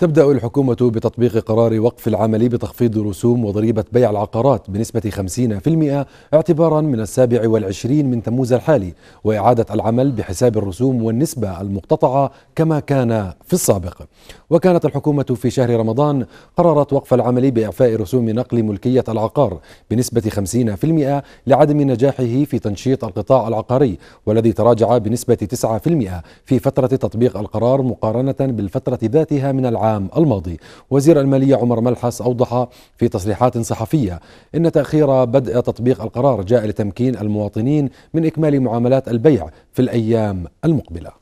تبدأ الحكومة بتطبيق قرار وقف العمل بتخفيض رسوم وضريبة بيع العقارات بنسبة 50% اعتبارا من السابع والعشرين من تموز الحالي وإعادة العمل بحساب الرسوم والنسبة المقتطعة كما كان في السابق وكانت الحكومة في شهر رمضان قررت وقف العمل بإعفاء رسوم نقل ملكية العقار بنسبة 50% لعدم نجاحه في تنشيط القطاع العقاري والذي تراجع بنسبة 9% في فترة تطبيق القرار مقارنة بالفترة ذاتها من العام العام الماضي وزير المالية عمر ملحس أوضح في تصريحات صحفية إن تأخير بدء تطبيق القرار جاء لتمكين المواطنين من إكمال معاملات البيع في الأيام المقبلة